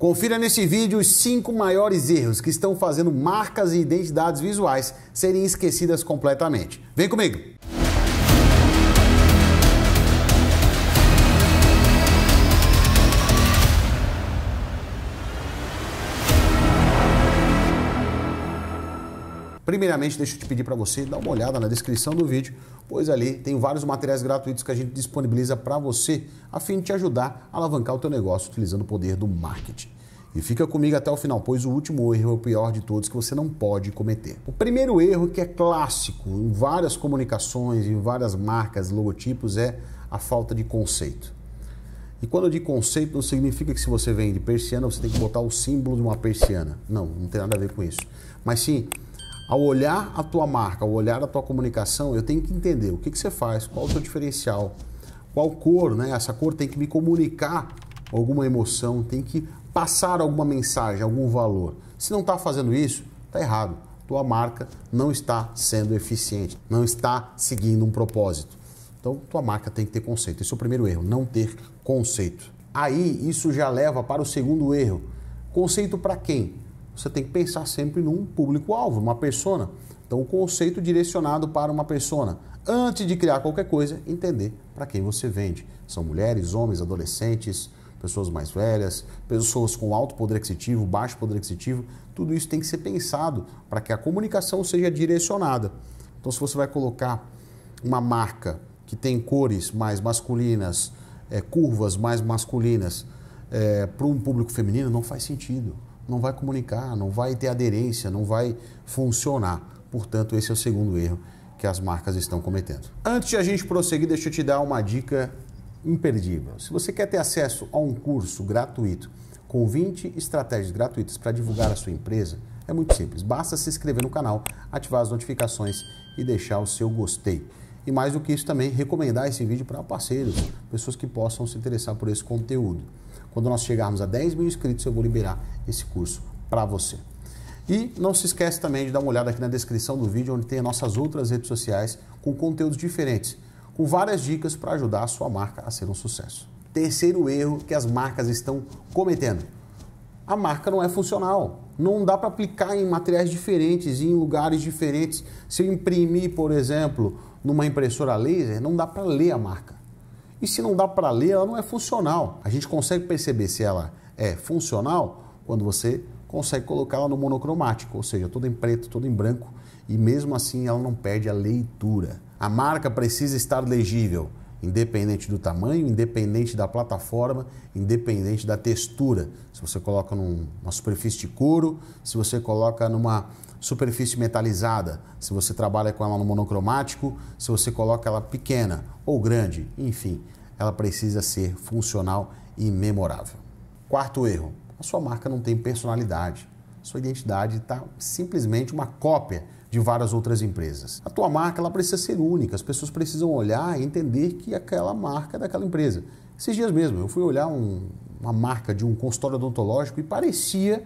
Confira neste vídeo os 5 maiores erros que estão fazendo marcas e identidades visuais serem esquecidas completamente. Vem comigo! Primeiramente, deixa eu te pedir para você dar uma olhada na descrição do vídeo, pois ali tem vários materiais gratuitos que a gente disponibiliza para você, a fim de te ajudar a alavancar o teu negócio utilizando o poder do marketing. E fica comigo até o final, pois o último erro é o pior de todos que você não pode cometer. O primeiro erro, que é clássico em várias comunicações, em várias marcas, logotipos, é a falta de conceito. E quando eu digo conceito, não significa que se você vende persiana, você tem que botar o símbolo de uma persiana. Não, não tem nada a ver com isso. Mas sim, ao olhar a tua marca, ao olhar a tua comunicação, eu tenho que entender o que, que você faz, qual o seu diferencial, qual cor, né? Essa cor tem que me comunicar alguma emoção, tem que passar alguma mensagem, algum valor. Se não está fazendo isso, está errado. Tua marca não está sendo eficiente, não está seguindo um propósito. Então, tua marca tem que ter conceito. Esse é o primeiro erro, não ter conceito. Aí, isso já leva para o segundo erro. Conceito para quem? você tem que pensar sempre num público-alvo, uma persona. Então, o conceito direcionado para uma persona. Antes de criar qualquer coisa, entender para quem você vende. São mulheres, homens, adolescentes, pessoas mais velhas, pessoas com alto poder aquisitivo, baixo poder aquisitivo. Tudo isso tem que ser pensado para que a comunicação seja direcionada. Então, se você vai colocar uma marca que tem cores mais masculinas, é, curvas mais masculinas é, para um público feminino, não faz sentido não vai comunicar, não vai ter aderência, não vai funcionar. Portanto, esse é o segundo erro que as marcas estão cometendo. Antes de a gente prosseguir, deixa eu te dar uma dica imperdível. Se você quer ter acesso a um curso gratuito com 20 estratégias gratuitas para divulgar a sua empresa, é muito simples. Basta se inscrever no canal, ativar as notificações e deixar o seu gostei. E mais do que isso também, recomendar esse vídeo para parceiros, pessoas que possam se interessar por esse conteúdo. Quando nós chegarmos a 10 mil inscritos, eu vou liberar esse curso para você. E não se esquece também de dar uma olhada aqui na descrição do vídeo, onde tem as nossas outras redes sociais com conteúdos diferentes, com várias dicas para ajudar a sua marca a ser um sucesso. Terceiro erro que as marcas estão cometendo: a marca não é funcional não dá para aplicar em materiais diferentes, em lugares diferentes. Se eu imprimir, por exemplo, numa impressora laser, não dá para ler a marca. E se não dá para ler, ela não é funcional. A gente consegue perceber se ela é funcional quando você consegue colocá-la no monocromático, ou seja, toda em preto, toda em branco, e mesmo assim ela não perde a leitura. A marca precisa estar legível independente do tamanho, independente da plataforma, independente da textura. Se você coloca numa superfície de couro, se você coloca numa superfície metalizada, se você trabalha com ela no monocromático, se você coloca ela pequena ou grande, enfim, ela precisa ser funcional e memorável. Quarto erro: a sua marca não tem personalidade. Sua identidade está simplesmente uma cópia de várias outras empresas. A tua marca ela precisa ser única, as pessoas precisam olhar e entender que aquela marca é daquela empresa. Esses dias mesmo eu fui olhar um, uma marca de um consultório odontológico e parecia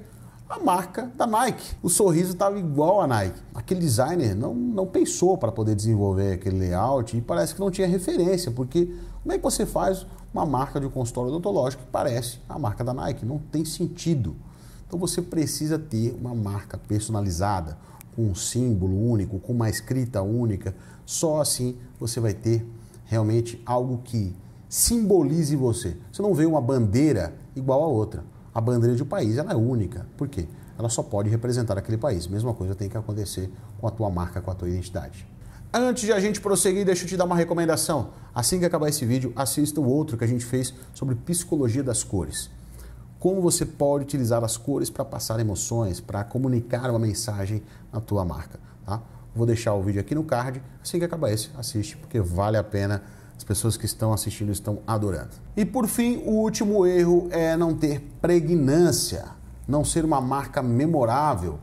a marca da Nike. O sorriso estava igual à Nike. Aquele designer não, não pensou para poder desenvolver aquele layout e parece que não tinha referência, porque como é que você faz uma marca de um consultório odontológico que parece a marca da Nike? Não tem sentido. Então você precisa ter uma marca personalizada com um símbolo único, com uma escrita única. Só assim você vai ter realmente algo que simbolize você. Você não vê uma bandeira igual a outra. A bandeira de um país ela é única. Por quê? Ela só pode representar aquele país. Mesma coisa tem que acontecer com a tua marca, com a tua identidade. Antes de a gente prosseguir, deixa eu te dar uma recomendação. Assim que acabar esse vídeo, assista o outro que a gente fez sobre psicologia das cores como você pode utilizar as cores para passar emoções, para comunicar uma mensagem na tua marca. Tá? Vou deixar o vídeo aqui no card. Assim que acabar esse, assiste, porque vale a pena. As pessoas que estão assistindo estão adorando. E por fim, o último erro é não ter pregnância, não ser uma marca memorável.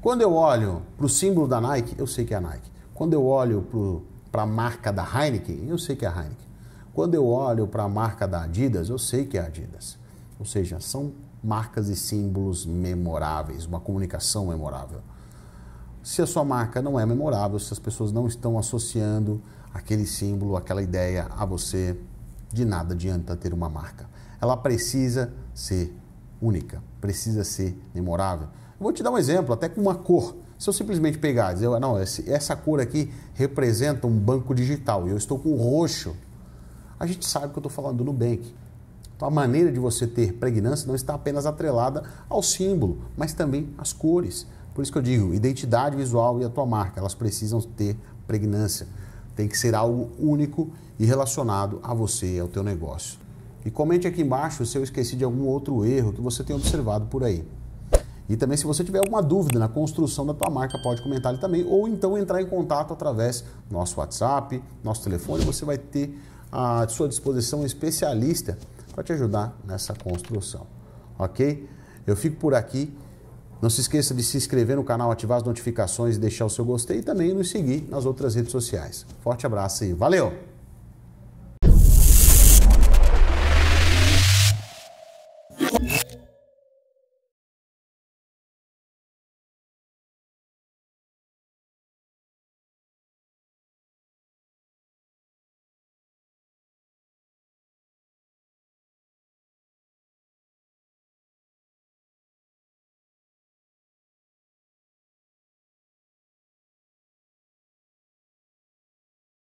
Quando eu olho para o símbolo da Nike, eu sei que é a Nike. Quando eu olho para a marca da Heineken, eu sei que é a Heineken. Quando eu olho para a marca da Adidas, eu sei que é a Adidas. Ou seja, são marcas e símbolos memoráveis, uma comunicação memorável. Se a sua marca não é memorável, se as pessoas não estão associando aquele símbolo, aquela ideia a você, de nada adianta ter uma marca. Ela precisa ser única, precisa ser memorável. Eu vou te dar um exemplo, até com uma cor. Se eu simplesmente pegar e dizer, não, essa cor aqui representa um banco digital, e eu estou com roxo, a gente sabe que eu estou falando do Nubank. Então, a maneira de você ter pregnância não está apenas atrelada ao símbolo, mas também às cores. Por isso que eu digo, identidade visual e a tua marca, elas precisam ter pregnância. Tem que ser algo único e relacionado a você, ao teu negócio. E comente aqui embaixo se eu esqueci de algum outro erro que você tenha observado por aí. E também se você tiver alguma dúvida na construção da tua marca, pode comentar ali também, ou então entrar em contato através do nosso WhatsApp, nosso telefone, você vai ter à sua disposição um especialista para te ajudar nessa construção, ok? Eu fico por aqui. Não se esqueça de se inscrever no canal, ativar as notificações e deixar o seu gostei e também nos seguir nas outras redes sociais. Forte abraço e valeu!